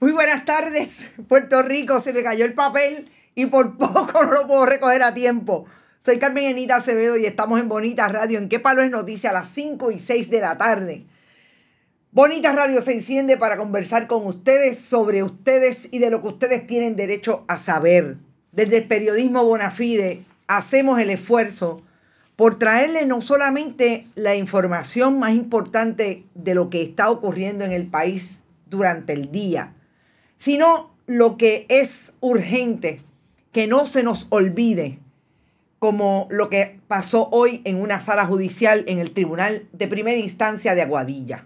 Muy buenas tardes, Puerto Rico. Se me cayó el papel y por poco no lo puedo recoger a tiempo. Soy Carmen Enita Acevedo y estamos en Bonita Radio. ¿En qué palo es noticia? A las 5 y 6 de la tarde. Bonita Radio se enciende para conversar con ustedes sobre ustedes y de lo que ustedes tienen derecho a saber. Desde el periodismo Bonafide hacemos el esfuerzo por traerle no solamente la información más importante de lo que está ocurriendo en el país durante el día, sino lo que es urgente, que no se nos olvide, como lo que pasó hoy en una sala judicial en el Tribunal de Primera Instancia de Aguadilla,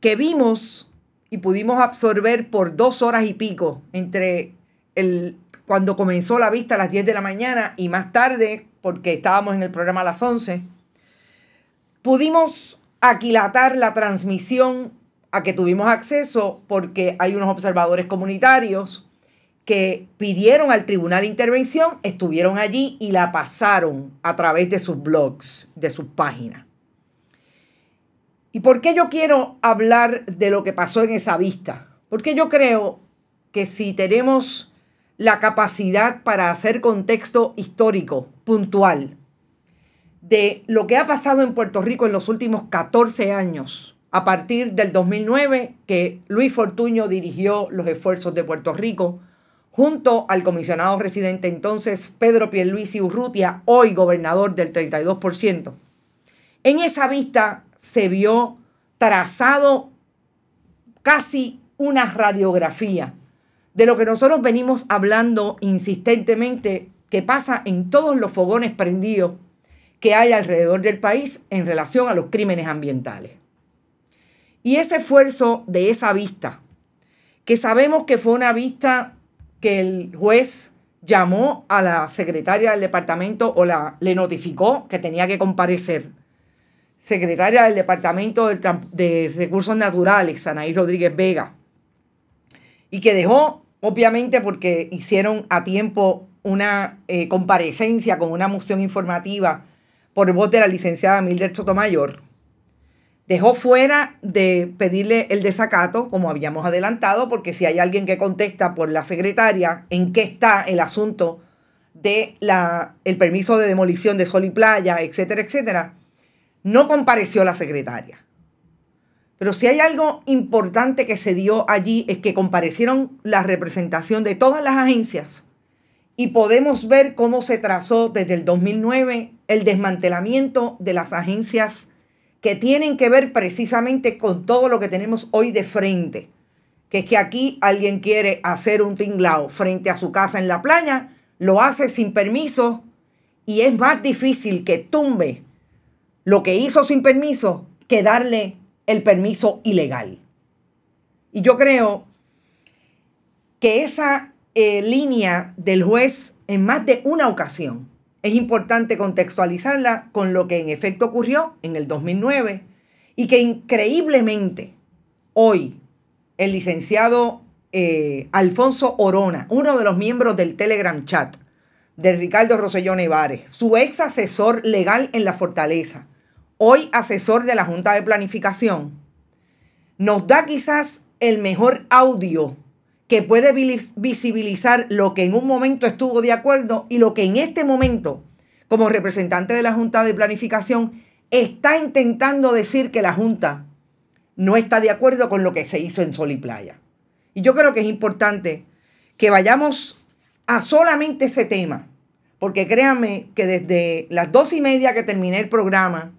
que vimos y pudimos absorber por dos horas y pico entre el, cuando comenzó la vista a las 10 de la mañana y más tarde, porque estábamos en el programa a las 11, pudimos aquilatar la transmisión a que tuvimos acceso porque hay unos observadores comunitarios que pidieron al tribunal intervención, estuvieron allí y la pasaron a través de sus blogs, de sus páginas. ¿Y por qué yo quiero hablar de lo que pasó en esa vista? Porque yo creo que si tenemos la capacidad para hacer contexto histórico, puntual, de lo que ha pasado en Puerto Rico en los últimos 14 años, a partir del 2009 que Luis Fortuño dirigió los esfuerzos de Puerto Rico junto al comisionado residente entonces Pedro Pierluisi Urrutia, hoy gobernador del 32%. En esa vista se vio trazado casi una radiografía de lo que nosotros venimos hablando insistentemente que pasa en todos los fogones prendidos que hay alrededor del país en relación a los crímenes ambientales. Y ese esfuerzo de esa vista, que sabemos que fue una vista que el juez llamó a la secretaria del departamento o la, le notificó que tenía que comparecer. Secretaria del Departamento de, Recursos Naturales, Anaí Rodríguez Vega. Y que dejó, obviamente, porque hicieron a tiempo una eh, comparecencia con una moción informativa por voz de la licenciada Mildred Sotomayor Dejó fuera de pedirle el desacato, como habíamos adelantado, porque si hay alguien que contesta por la secretaria en qué está el asunto de el permiso de demolición de Sol y Playa, etcétera, etcétera, no compareció la secretaria. Pero si hay algo importante que se dio allí es que comparecieron la representación de todas las agencias y podemos ver cómo se trazó desde el 2009 el desmantelamiento de las agencias que tienen que ver precisamente con todo lo que tenemos hoy de frente. Que es que aquí alguien quiere hacer un tinglao frente a su casa en la playa, lo hace sin permiso y es más difícil que tumbe lo que hizo sin permiso que darle el permiso ilegal. Y yo creo que esa eh, línea del juez en más de una ocasión es importante contextualizarla con lo que en efecto ocurrió en el 2009 y que increíblemente hoy el licenciado eh, Alfonso Orona, uno de los miembros del Telegram chat de Ricardo Rosellón Nevares, su ex asesor legal en la fortaleza, hoy asesor de la Junta de Planificación, nos da quizás el mejor audio que puede visibilizar lo que en un momento estuvo de acuerdo y lo que en este momento, como representante de la Junta de Planificación, está intentando decir que la Junta no está de acuerdo con lo que se hizo en Sol y Playa. Y yo creo que es importante que vayamos a solamente ese tema, porque créanme que desde las dos y media que terminé el programa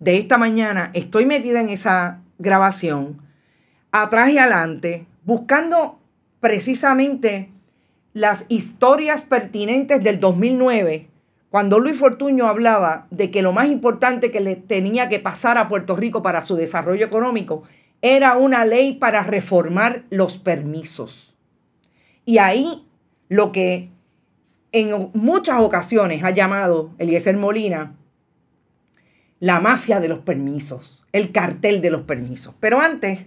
de esta mañana, estoy metida en esa grabación, atrás y adelante, buscando precisamente las historias pertinentes del 2009, cuando Luis Fortuño hablaba de que lo más importante que le tenía que pasar a Puerto Rico para su desarrollo económico era una ley para reformar los permisos. Y ahí lo que en muchas ocasiones ha llamado Eliezer Molina la mafia de los permisos, el cartel de los permisos. Pero antes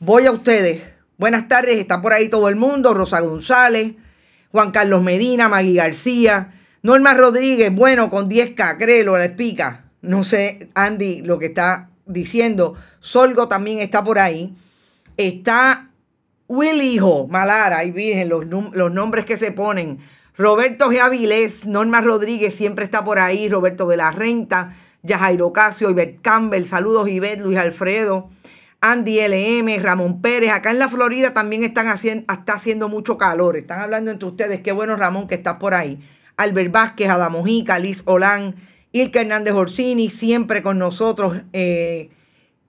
voy a ustedes Buenas tardes, está por ahí todo el mundo. Rosa González, Juan Carlos Medina, Magui García, Norma Rodríguez, bueno, con 10K, créelo, la espica. No sé, Andy, lo que está diciendo. Solgo también está por ahí. Está Will Hijo, Malara, y Virgen, los, nombres que se ponen. Roberto G. Avilés, Norma Rodríguez siempre está por ahí, Roberto de la Renta, Yajairo Casio, Ivette Campbell, saludos Ivette, Luis Alfredo, Andy LM, Ramón Pérez. Acá en la Florida también están haciendo, está haciendo mucho calor. Están hablando entre ustedes. Qué bueno, Ramón, que estás por ahí. Albert Vázquez, Adamojica, Liz Olán, Ilka Hernández Orsini, siempre con nosotros. Eh,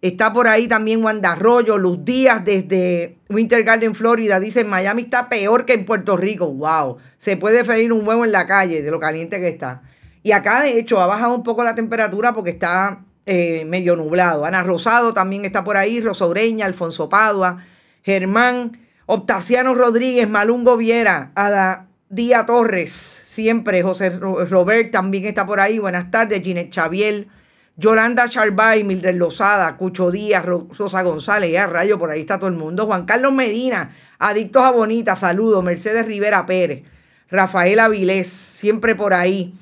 está por ahí también Wanda Arroyo, Luz Díaz desde Winter Garden, Florida. Dicen, Miami está peor que en Puerto Rico. ¡Wow! Se puede ferir un huevo en la calle de lo caliente que está. Y acá, de hecho, ha bajado un poco la temperatura porque está eh, medio nublado. Ana Rosado también está por ahí, Rosoreña, Alfonso Padua, Germán, Octaciano Rodríguez, Malungo Viera, Ada Díaz Torres, siempre, José Robert también está por ahí, buenas tardes, Ginette Chaviel, Yolanda Charbay, Mildred Lozada, Cucho Díaz, Rosa González, ya eh, rayo, por ahí está todo el mundo, Juan Carlos Medina, Adictos a Bonita, saludo, Mercedes Rivera Pérez, Rafael Avilés, siempre por ahí.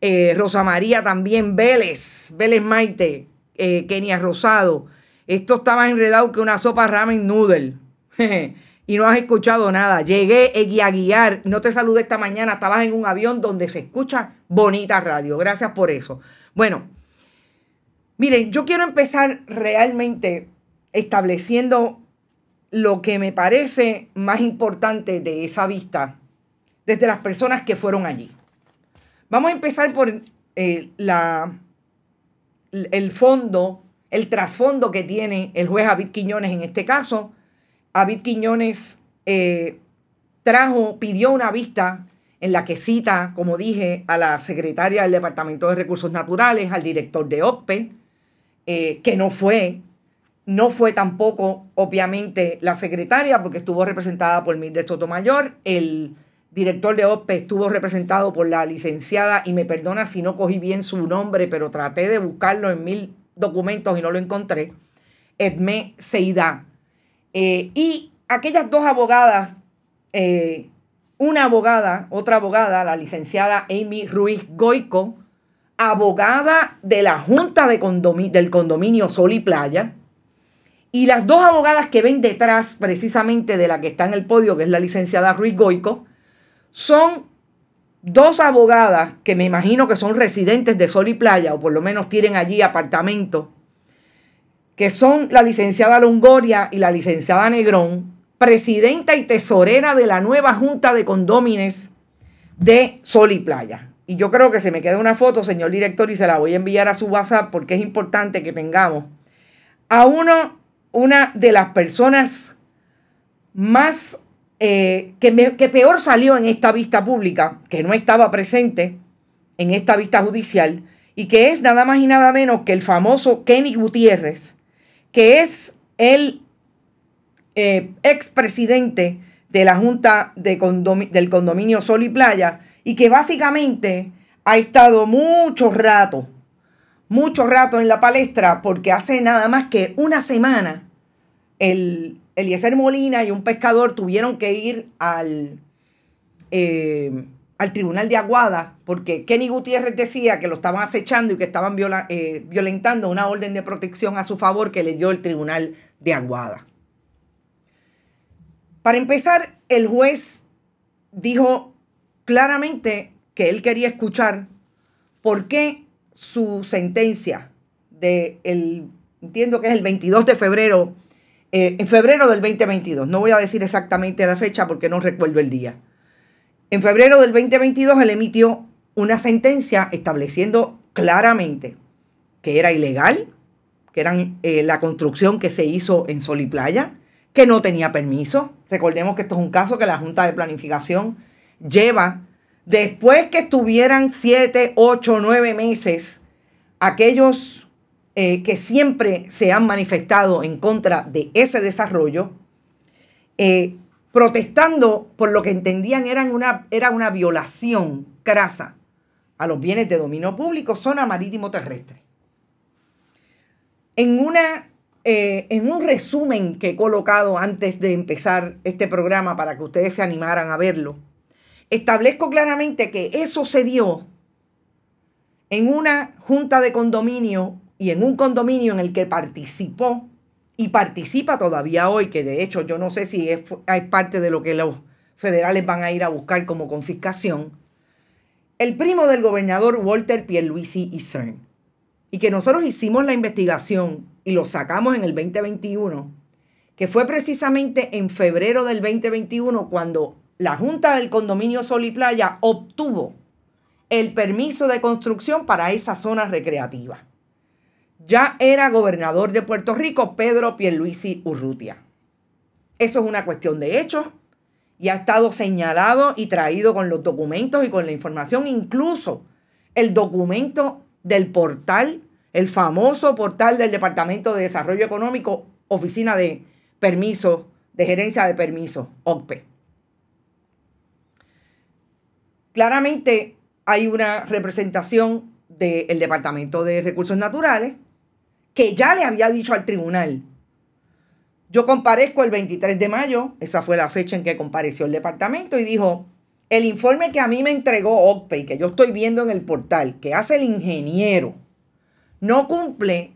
Eh, Rosa María también, Vélez, Vélez Maite, eh, Kenia Rosado. Esto estaba más enredado que una sopa ramen noodle. y no has escuchado nada. Llegué a guiar, no te saludé esta mañana, estabas en un avión donde se escucha bonita radio. Gracias por eso. Bueno, miren, yo quiero empezar realmente estableciendo lo que me parece más importante de esa vista desde las personas que fueron allí. Vamos a empezar por eh, la, el fondo, el trasfondo que tiene el juez David Quiñones en este caso. David Quiñones eh, trajo, pidió una vista en la que cita, como dije, a la secretaria del Departamento de Recursos Naturales, al director de OCPE, eh, que no fue, no fue tampoco, obviamente, la secretaria, porque estuvo representada por Mildred Sotomayor, el director de OPE, estuvo representado por la licenciada, y me perdona si no cogí bien su nombre, pero traté de buscarlo en mil documentos y no lo encontré, Edmé Seida. Eh, y aquellas dos abogadas, eh, una abogada, otra abogada, la licenciada Amy Ruiz Goico, abogada de la Junta de del Condominio Sol y Playa, y las dos abogadas que ven detrás precisamente de la que está en el podio, que es la licenciada Ruiz Goico, son dos abogadas que me imagino que son residentes de Sol y Playa, o por lo menos tienen allí apartamento, que son la licenciada Longoria y la licenciada Negrón, presidenta y tesorera de la nueva Junta de Condómines de Sol y Playa. Y yo creo que se me queda una foto, señor director, y se la voy a enviar a su WhatsApp porque es importante que tengamos a uno, una de las personas más eh, que, peor salió en esta vista pública, que no estaba presente en esta vista judicial, y que es nada más y nada menos que el famoso Kenny Gutiérrez, que es el eh, expresidente de la Junta de del Condominio Sol y Playa, y que básicamente ha estado mucho rato, mucho rato en la palestra, porque hace nada más que una semana el Eliezer Molina y un pescador tuvieron que ir al, eh, al tribunal de Aguada porque Kenny Gutiérrez decía que lo estaban acechando y que estaban eh, violentando una orden de protección a su favor que le dio el tribunal de Aguada. Para empezar, el juez dijo claramente que él quería escuchar por qué su sentencia de el, entiendo que es el 22 de febrero eh, en febrero del 2022, no voy a decir exactamente la fecha porque no recuerdo el día. En febrero del 2022 él emitió una sentencia estableciendo claramente que era ilegal, que era eh, la construcción que se hizo en Sol y Playa, que no tenía permiso. Recordemos que esto es un caso que la Junta de Planificación lleva después que estuvieran siete, ocho, nueve meses aquellos eh, que siempre se han manifestado en contra de ese desarrollo, eh, protestando por lo que entendían eran una, era una violación crasa a los bienes de dominio público, zona marítimo terrestre. En, una, eh, en un resumen que he colocado antes de empezar este programa para que ustedes se animaran a verlo, establezco claramente que eso se dio en una junta de condominio y en un condominio en el que participó y participa todavía hoy, que de hecho yo no sé si es, parte de lo que los federales van a ir a buscar como confiscación, el primo del gobernador Walter Pierluisi y CERN. Y que nosotros hicimos la investigación y lo sacamos en el 2021, que fue precisamente en febrero del 2021 cuando la Junta del Condominio Sol y Playa obtuvo el permiso de construcción para esa zona recreativa ya era gobernador de Puerto Rico Pedro Pierluisi Urrutia. Eso es una cuestión de hechos y ha estado señalado y traído con los documentos y con la información, incluso el documento del portal, el famoso portal del Departamento de Desarrollo Económico, Oficina de permiso de Gerencia de Permisos, OCPE. Claramente hay una representación del Departamento de Recursos Naturales que ya le había dicho al tribunal. Yo comparezco el 23 de mayo, esa fue la fecha en que compareció el departamento y dijo, el informe que a mí me entregó OCPE y que yo estoy viendo en el portal, que hace el ingeniero, no cumple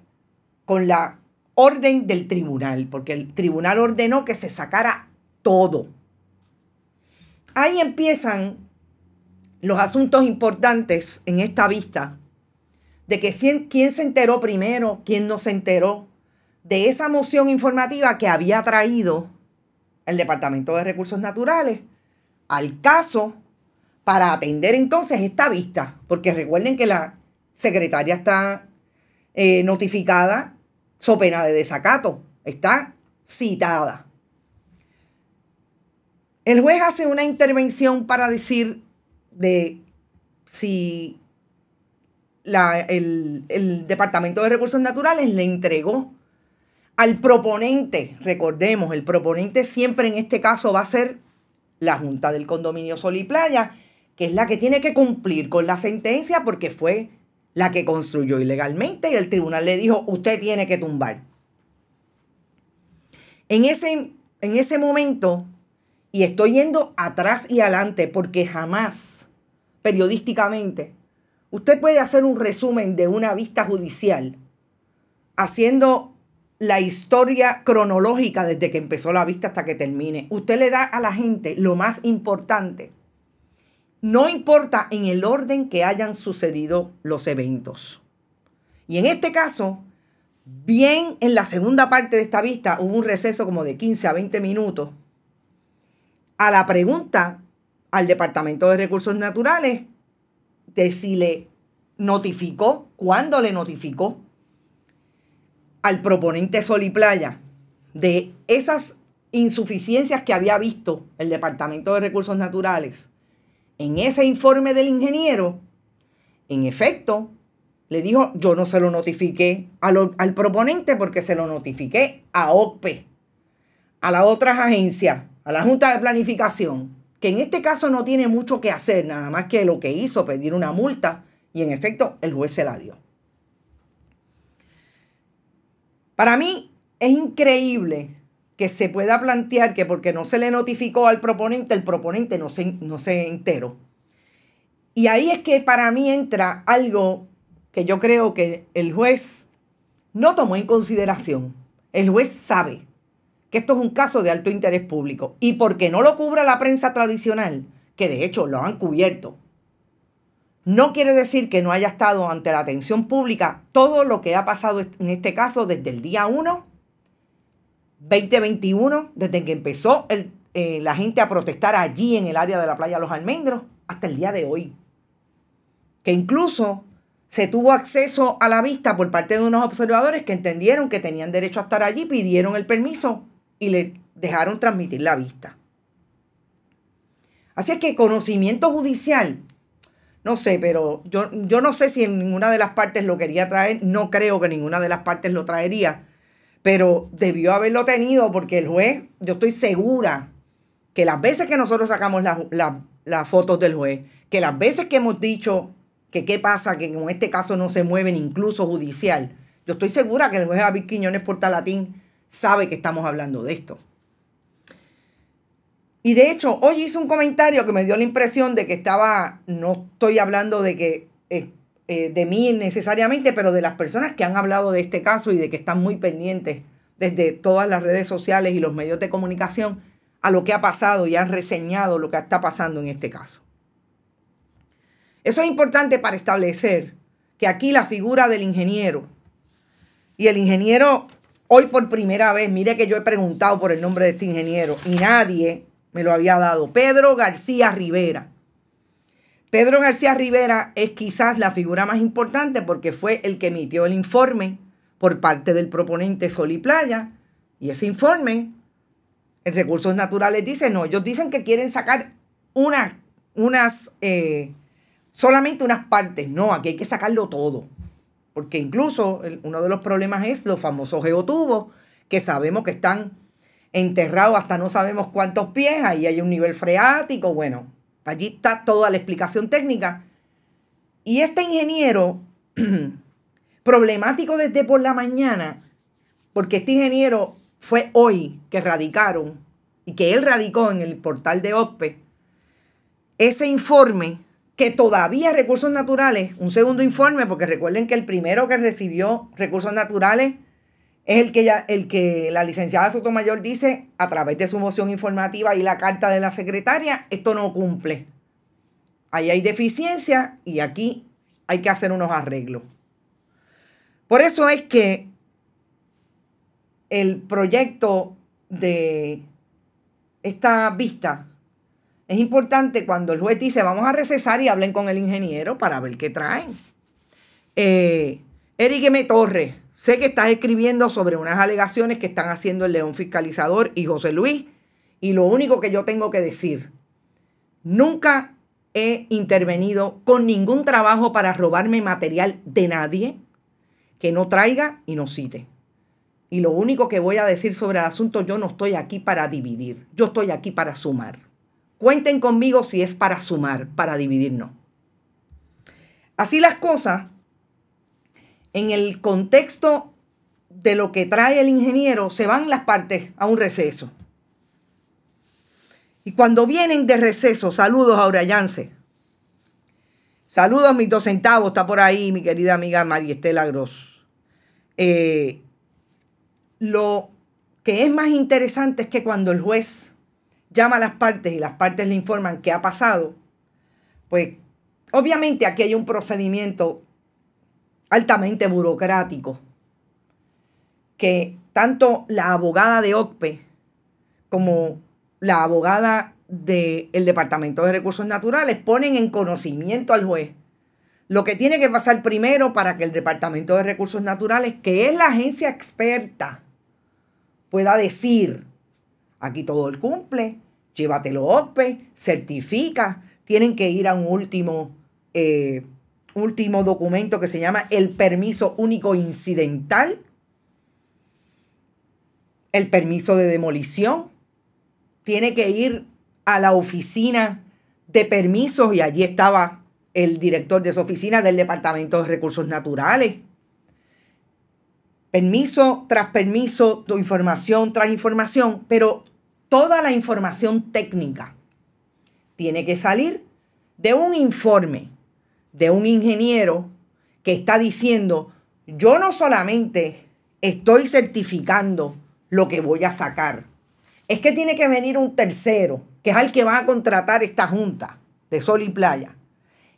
con la orden del tribunal, porque el tribunal ordenó que se sacara todo. Ahí empiezan los asuntos importantes en esta vista de que quién se enteró primero, quién no se enteró de esa moción informativa que había traído el Departamento de Recursos Naturales al caso para atender entonces esta vista, porque recuerden que la secretaria está eh, notificada so pena de desacato, está citada. El juez hace una intervención para decir de si el, Departamento de Recursos Naturales le entregó al proponente, recordemos, el proponente siempre en este caso va a ser la Junta del Condominio Sol y Playa, que es la que tiene que cumplir con la sentencia porque fue la que construyó ilegalmente y el tribunal le dijo, usted tiene que tumbar. En ese, en ese momento, y estoy yendo atrás y adelante porque jamás periodísticamente Usted puede hacer un resumen de una vista judicial haciendo la historia cronológica desde que empezó la vista hasta que termine. Usted le da a la gente lo más importante. No importa en el orden que hayan sucedido los eventos. Y en este caso, bien en la segunda parte de esta vista hubo un receso como de 15 a 20 minutos a la pregunta al Departamento de Recursos Naturales de si le notificó, cuándo le notificó al proponente Sol y Playa de esas insuficiencias que había visto el Departamento de Recursos Naturales en ese informe del ingeniero, en efecto, le dijo, yo no se lo notifiqué al, al proponente porque se lo notifiqué a OPE a las otras agencias, a la Junta de Planificación que en este caso no tiene mucho que hacer, nada más que lo que hizo, pedir una multa, y en efecto el juez se la dio. Para mí es increíble que se pueda plantear que porque no se le notificó al proponente, el proponente no se, no se enteró. Y ahí es que para mí entra algo que yo creo que el juez no tomó en consideración. El juez sabe que esto es un caso de alto interés público y porque no lo cubra la prensa tradicional, que de hecho lo han cubierto, no quiere decir que no haya estado ante la atención pública todo lo que ha pasado en este caso desde el día 1, 2021, desde que empezó eh, la gente a protestar allí en el área de la playa Los Almendros, hasta el día de hoy. Que incluso se tuvo acceso a la vista por parte de unos observadores que entendieron que tenían derecho a estar allí, pidieron el permiso y le dejaron transmitir la vista. Así es que conocimiento judicial, no sé, pero yo, yo no sé si en ninguna de las partes lo quería traer, no creo que ninguna de las partes lo traería, pero debió haberlo tenido porque el juez, yo estoy segura que las veces que nosotros sacamos las fotos del juez, que las veces que hemos dicho que qué pasa, que en este caso no se mueven incluso judicial, yo estoy segura que el juez David Quiñones Portalatín sabe que estamos hablando de esto. Y de hecho, hoy hice un comentario que me dio la impresión de que estaba, no estoy hablando de que eh, eh, de mí necesariamente, pero de las personas que han hablado de este caso y de que están muy pendientes desde todas las redes sociales y los medios de comunicación a lo que ha pasado y han reseñado lo que está pasando en este caso. Eso es importante para establecer que aquí la figura del ingeniero, y el ingeniero Hoy por primera vez, mire que yo he preguntado por el nombre de este ingeniero y nadie me lo había dado. Pedro García Rivera. Pedro García Rivera es quizás la figura más importante porque fue el que emitió el informe por parte del proponente Sol y Playa. Y ese informe, en Recursos Naturales dice, no, ellos dicen que quieren sacar unas, eh, solamente unas partes. No, aquí hay que sacarlo todo. Porque incluso uno de los problemas es los famosos geotubos, que sabemos que están enterrados hasta no sabemos cuántos pies, ahí hay un nivel freático, bueno, allí está toda la explicación técnica. Y este ingeniero, problemático desde por la mañana, porque este ingeniero fue hoy que radicaron y que él radicó en el portal de OSPE, ese informe que todavía recursos naturales, un segundo informe, porque recuerden que el primero que recibió recursos naturales es el que, ya, el que la licenciada Sotomayor dice a través de su moción informativa y la carta de la secretaria, esto no cumple. Ahí hay deficiencia y aquí hay que hacer unos arreglos. Por eso es que el proyecto de esta vista es importante cuando el juez dice vamos a recesar y hablen con el ingeniero para ver qué traen. Eh, Eric M. Torres, sé que estás escribiendo sobre unas alegaciones que están haciendo el León Fiscalizador y José Luis. Y lo único que yo tengo que decir, nunca he intervenido con ningún trabajo para robarme material de nadie que no traiga y no cite. Y lo único que voy a decir sobre el asunto, yo no estoy aquí para dividir, yo estoy aquí para sumar. Cuenten conmigo si es para sumar, para dividirnos. Así las cosas, en el contexto de lo que trae el ingeniero, se van las partes a un receso. Y cuando vienen de receso, saludos a Urayance, Saludos a mis dos centavos, está por ahí mi querida amiga Estela Gross. Eh, lo que es más interesante es que cuando el juez llama a las partes y las partes le informan qué ha pasado, pues obviamente aquí hay un procedimiento altamente burocrático que tanto la abogada de OCPE como la abogada del el Departamento de Recursos Naturales ponen en conocimiento al juez lo que tiene que pasar primero para que el Departamento de Recursos Naturales, que es la agencia experta, pueda decir Aquí todo el cumple, llévatelo OPE, certifica, tienen que ir a un último, eh, último documento que se llama el permiso único incidental, el permiso de demolición, tiene que ir a la oficina de permisos y allí estaba el director de su oficina del Departamento de Recursos Naturales. Permiso tras permiso, tu información tras información, pero toda la información técnica tiene que salir de un informe de un ingeniero que está diciendo, yo no solamente estoy certificando lo que voy a sacar, es que tiene que venir un tercero, que es el que va a contratar esta junta de sol y playa,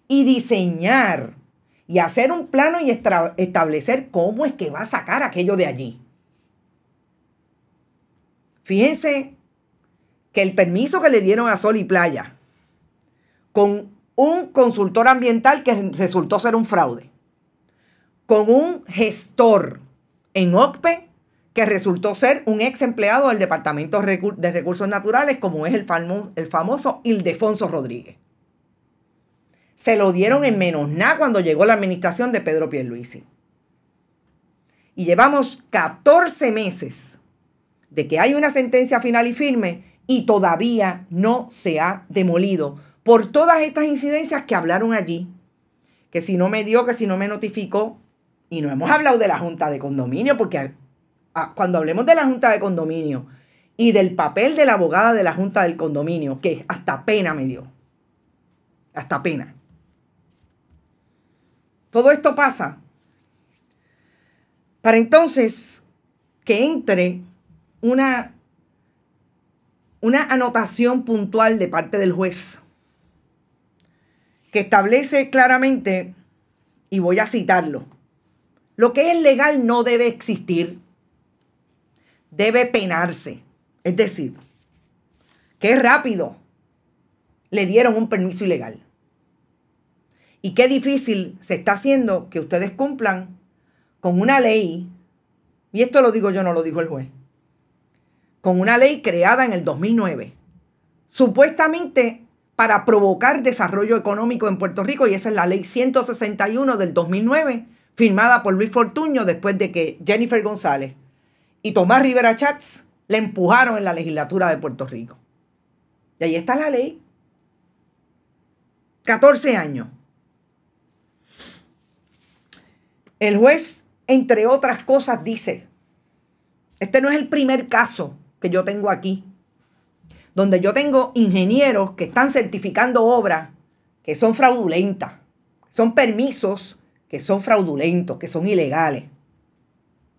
y diseñar y hacer un plano y establecer cómo es que va a sacar aquello de allí. Fíjense que el permiso que le dieron a Sol y Playa con un consultor ambiental que resultó ser un fraude, con un gestor en OCPE que resultó ser un ex empleado del Departamento de Recursos Naturales, como es el, famoso Ildefonso Rodríguez. Se lo dieron en menos nada cuando llegó la administración de Pedro Pierluisi. Y llevamos 14 meses de que hay una sentencia final y firme y todavía no se ha demolido por todas estas incidencias que hablaron allí. Que si no me dio, que si no me notificó. Y no hemos hablado de la Junta de Condominio, porque cuando hablemos de la Junta de Condominio y del papel de la abogada de la Junta del Condominio, que hasta pena me dio. Hasta pena. Todo esto pasa para entonces que entre una una anotación puntual de parte del juez que establece claramente, y voy a citarlo, lo que es legal no debe existir, debe penarse. Es decir, qué rápido le dieron un permiso ilegal. Y qué difícil se está haciendo que ustedes cumplan con una ley, y esto lo digo yo, no lo dijo el juez, con una ley creada en el 2009, supuestamente para provocar desarrollo económico en Puerto Rico, y esa es la ley 161 del 2009, firmada por Luis Fortuño después de que Jennifer González y Tomás Rivera Chats le empujaron en la legislatura de Puerto Rico. Y ahí está la ley. 14 años. El juez, entre otras cosas, dice, este no es el primer caso que yo tengo aquí, donde yo tengo ingenieros que están certificando obras que son fraudulentas, son permisos que son fraudulentos, que son ilegales.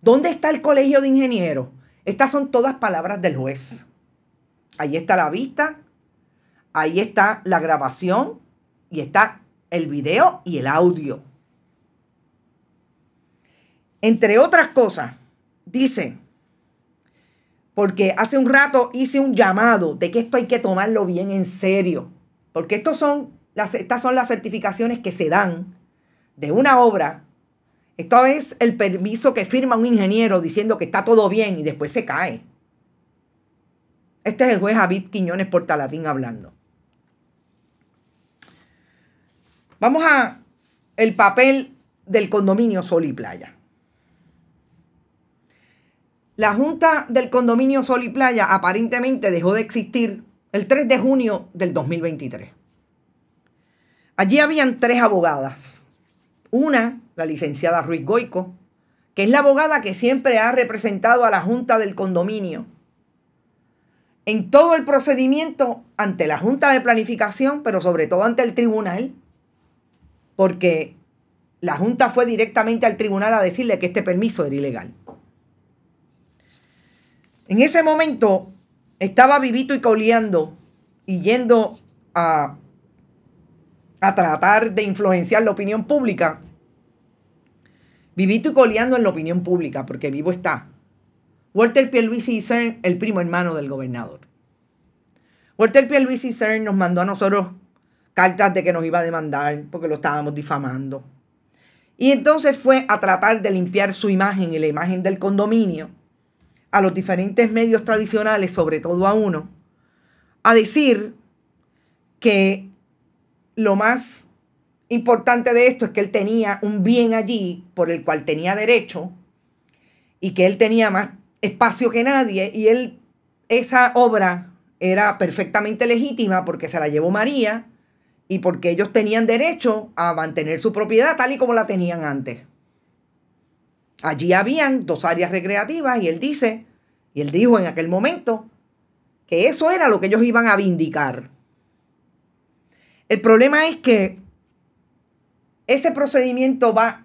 ¿Dónde está el colegio de ingenieros? Estas son todas palabras del juez. Ahí está la vista, ahí está la grabación y está el video y el audio. Entre otras cosas, dice porque hace un rato hice un llamado de que esto hay que tomarlo bien en serio, porque estos son estas son las certificaciones que se dan de una obra. Esto es el permiso que firma un ingeniero diciendo que está todo bien y después se cae. Este es el juez David Quiñones Portalatín hablando. Vamos a el papel del condominio Sol y Playa. La Junta del Condominio Sol y Playa aparentemente dejó de existir el 3 de junio del 2023. Allí habían tres abogadas. Una, la licenciada Ruiz Goico, que es la abogada que siempre ha representado a la Junta del Condominio en todo el procedimiento ante la Junta de Planificación, pero sobre todo ante el tribunal, porque la Junta fue directamente al tribunal a decirle que este permiso era ilegal. En ese momento estaba vivito y coleando y yendo a, tratar de influenciar la opinión pública. Vivito y coleando en la opinión pública, porque vivo está. Walter Luis y CERN, el primo hermano del gobernador. Walter Pierluisi y CERN nos mandó a nosotros cartas de que nos iba a demandar porque lo estábamos difamando. Y entonces fue a tratar de limpiar su imagen y la imagen del condominio a los diferentes medios tradicionales, sobre todo a uno, a decir que lo más importante de esto es que él tenía un bien allí por el cual tenía derecho y que él tenía más espacio que nadie y él esa obra era perfectamente legítima porque se la llevó María y porque ellos tenían derecho a mantener su propiedad tal y como la tenían antes. Allí habían dos áreas recreativas y él dice, y él dijo en aquel momento, que eso era lo que ellos iban a vindicar. El problema es que ese procedimiento va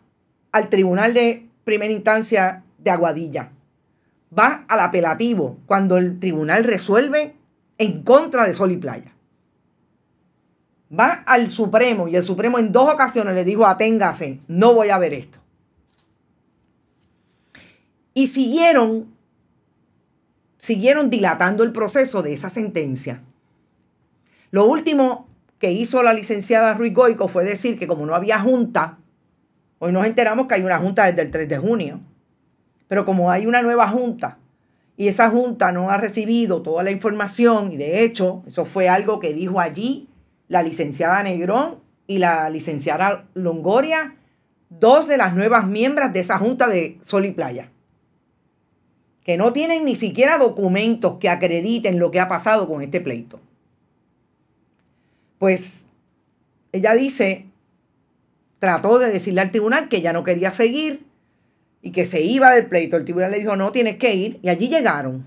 al tribunal de primera instancia de Aguadilla. Va al apelativo cuando el tribunal resuelve en contra de Sol y Playa. Va al Supremo y el Supremo en dos ocasiones le dijo, aténgase, no voy a ver esto y siguieron, siguieron dilatando el proceso de esa sentencia. Lo último que hizo la licenciada Ruiz Goico fue decir que como no había junta, hoy nos enteramos que hay una junta desde el 3 de junio, pero como hay una nueva junta y esa junta no ha recibido toda la información, y de hecho eso fue algo que dijo allí la licenciada Negrón y la licenciada Longoria, dos de las nuevas miembros de esa junta de Sol y Playa que no tienen ni siquiera documentos que acrediten lo que ha pasado con este pleito. Pues ella dice, trató de decirle al tribunal que ya no quería seguir y que se iba del pleito. El tribunal le dijo, no, tienes que ir. Y allí llegaron.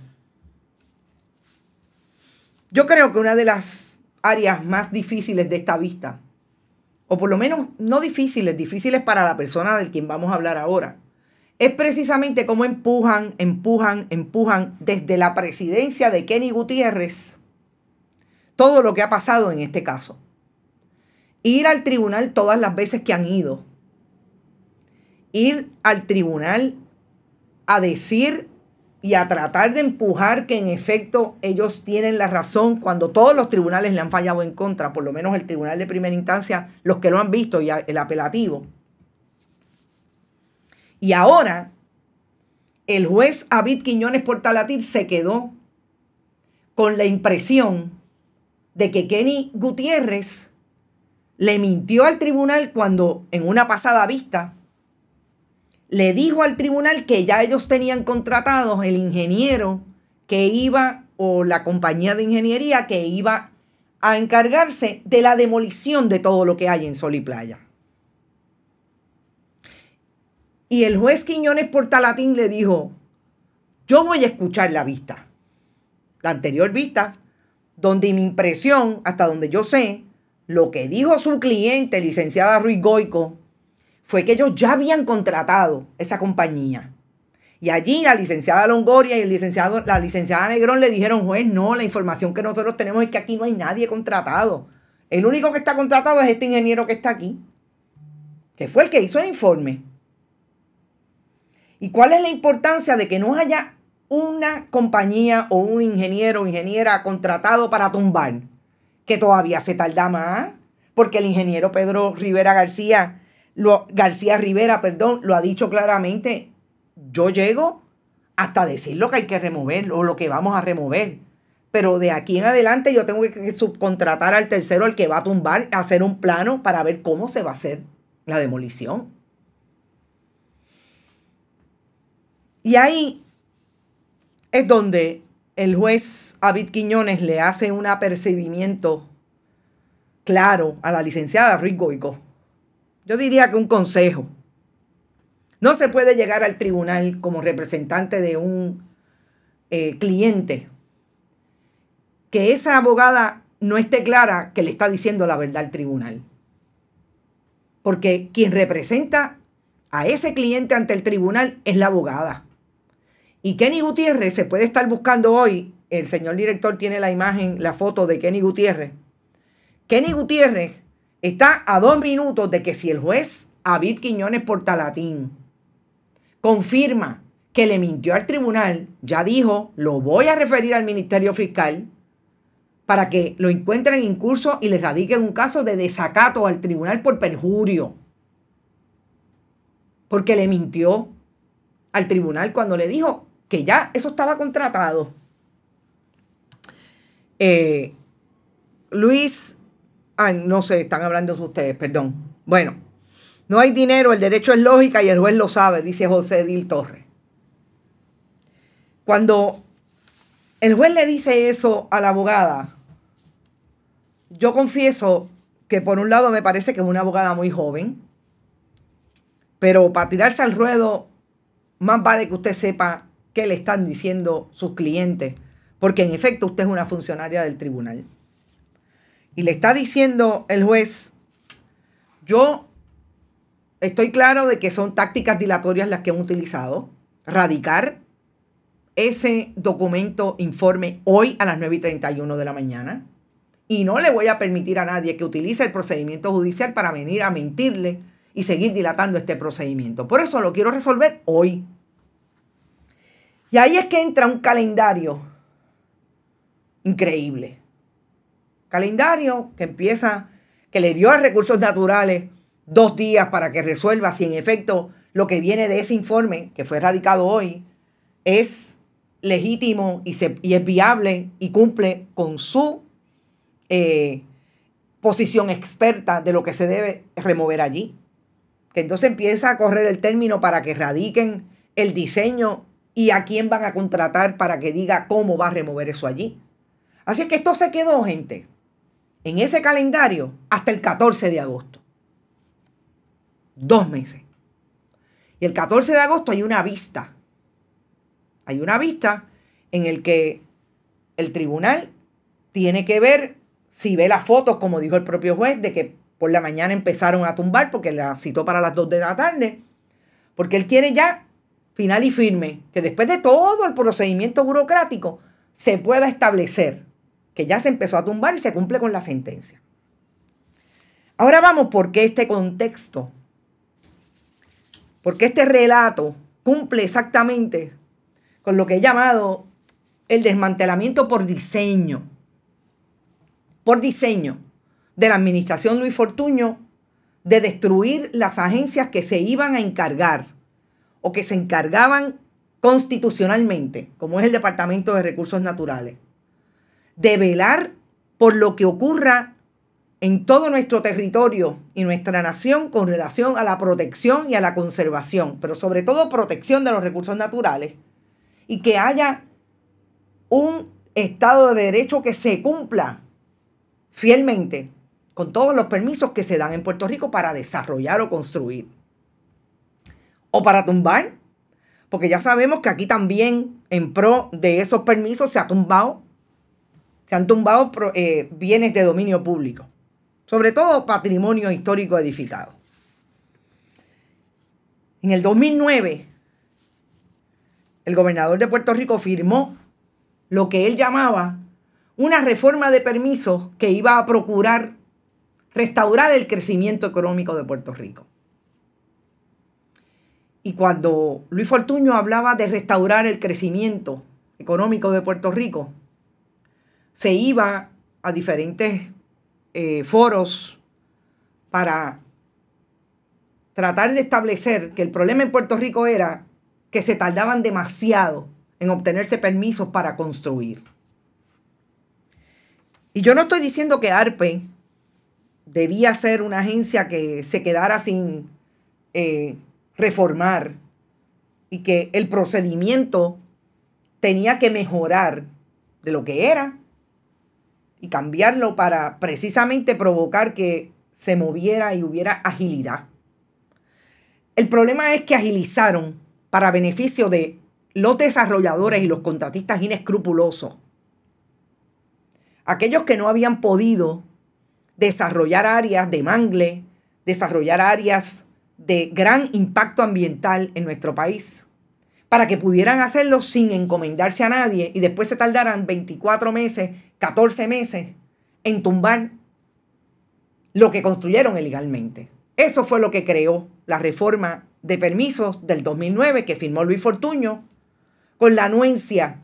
Yo creo que una de las áreas más difíciles de esta vista, o por lo menos no difíciles, difíciles para la persona del quien vamos a hablar ahora, es precisamente como empujan, empujan, empujan desde la presidencia de Kenny Gutiérrez todo lo que ha pasado en este caso. Ir al tribunal todas las veces que han ido. Ir al tribunal a decir y a tratar de empujar que en efecto ellos tienen la razón cuando todos los tribunales le han fallado en contra, por lo menos el tribunal de primera instancia, los que lo han visto y el apelativo. Y ahora el juez David Quiñones Portalatil se quedó con la impresión de que Kenny Gutiérrez le mintió al tribunal cuando en una pasada vista le dijo al tribunal que ya ellos tenían contratado el ingeniero que iba o la compañía de ingeniería que iba a encargarse de la demolición de todo lo que hay en Sol y Playa. Y el juez Quiñones Portalatín le dijo, yo voy a escuchar la vista, la anterior vista, donde mi impresión, hasta donde yo sé, lo que dijo su cliente, licenciada Ruiz Goico, fue que ellos ya habían contratado esa compañía. Y allí la licenciada Longoria y el licenciado, la licenciada Negrón le dijeron, juez, no, la información que nosotros tenemos es que aquí no hay nadie contratado. El único que está contratado es este ingeniero que está aquí, que fue el que hizo el informe. ¿Y cuál es la importancia de que no haya una compañía o un ingeniero o ingeniera contratado para tumbar? Que todavía se tarda más, porque el ingeniero Pedro Rivera García, García Rivera, perdón, lo ha dicho claramente. Yo llego hasta decir lo que hay que remover o lo que vamos a remover. Pero de aquí en adelante yo tengo que subcontratar al tercero, al que va a tumbar, hacer un plano para ver cómo se va a hacer la demolición. Y ahí es donde el juez David Quiñones le hace un apercibimiento claro a la licenciada Ruiz Goico. Yo diría que un consejo. No se puede llegar al tribunal como representante de un eh, cliente que esa abogada no esté clara que le está diciendo la verdad al tribunal. Porque quien representa a ese cliente ante el tribunal es la abogada. Y Kenny Gutiérrez se puede estar buscando hoy, el señor director tiene la imagen, la foto de Kenny Gutiérrez. Kenny Gutiérrez está a dos minutos de que si el juez David Quiñones Portalatín confirma que le mintió al tribunal, ya dijo, lo voy a referir al Ministerio Fiscal para que lo encuentren curso y le radiquen un caso de desacato al tribunal por perjurio. Porque le mintió al tribunal cuando le dijo ya eso estaba contratado. Eh, Luis, no sé, están hablando de ustedes, perdón. Bueno, no hay dinero, el derecho es lógica y el juez lo sabe, dice José Edil Torres. Cuando el juez le dice eso a la abogada, yo confieso que por un lado me parece que es una abogada muy joven, pero para tirarse al ruedo, más vale que usted sepa qué le están diciendo sus clientes, porque en efecto usted es una funcionaria del tribunal. Y le está diciendo el juez, yo estoy claro de que son tácticas dilatorias las que han utilizado, radicar ese documento informe hoy a las 9 y 31 de la mañana. Y no le voy a permitir a nadie que utilice el procedimiento judicial para venir a mentirle y seguir dilatando este procedimiento. Por eso lo quiero resolver hoy. Y ahí es que entra un calendario increíble. Calendario que empieza, que le dio a recursos naturales dos días para que resuelva si en efecto lo que viene de ese informe que fue radicado hoy es legítimo y, se, es viable y cumple con su eh, posición experta de lo que se debe remover allí. Que entonces empieza a correr el término para que radiquen el diseño ¿Y a quién van a contratar para que diga cómo va a remover eso allí? Así que esto se quedó, gente, en ese calendario hasta el 14 de agosto. Dos meses. Y el 14 de agosto hay una vista. Hay una vista en el que el tribunal tiene que ver si ve las fotos, como dijo el propio juez, de que por la mañana empezaron a tumbar porque la citó para las 2 de la tarde. Porque él quiere ya final y firme, que después de todo el procedimiento burocrático se pueda establecer que ya se empezó a tumbar y se cumple con la sentencia. Ahora vamos por qué este contexto, porque este relato cumple exactamente con lo que he llamado el desmantelamiento por diseño, por diseño de la administración Luis Fortuño de destruir las agencias que se iban a encargar o que se encargaban constitucionalmente, como es el Departamento de Recursos Naturales, de velar por lo que ocurra en todo nuestro territorio y nuestra nación con relación a la protección y a la conservación, pero sobre todo protección de los recursos naturales, y que haya un Estado de Derecho que se cumpla fielmente con todos los permisos que se dan en Puerto Rico para desarrollar o construir o para tumbar, porque ya sabemos que aquí también en pro de esos permisos se ha tumbado, se han tumbado eh, bienes de dominio público, sobre todo patrimonio histórico edificado. En el 2009, el gobernador de Puerto Rico firmó lo que él llamaba una reforma de permisos que iba a procurar restaurar el crecimiento económico de Puerto Rico. Y cuando Luis Fortuño hablaba de restaurar el crecimiento económico de Puerto Rico, se iba a diferentes eh, foros para tratar de establecer que el problema en Puerto Rico era que se tardaban demasiado en obtenerse permisos para construir. Y yo no estoy diciendo que ARPE debía ser una agencia que se quedara sin eh, reformar y que el procedimiento tenía que mejorar de lo que era y cambiarlo para precisamente provocar que se moviera y hubiera agilidad. El problema es que agilizaron para beneficio de los desarrolladores y los contratistas inescrupulosos, aquellos que no habían podido desarrollar áreas de mangle, desarrollar áreas de gran impacto ambiental en nuestro país, para que pudieran hacerlo sin encomendarse a nadie y después se tardaran 24 meses, 14 meses en tumbar lo que construyeron ilegalmente. Eso fue lo que creó la reforma de permisos del 2009 que firmó Luis Fortuño con la anuencia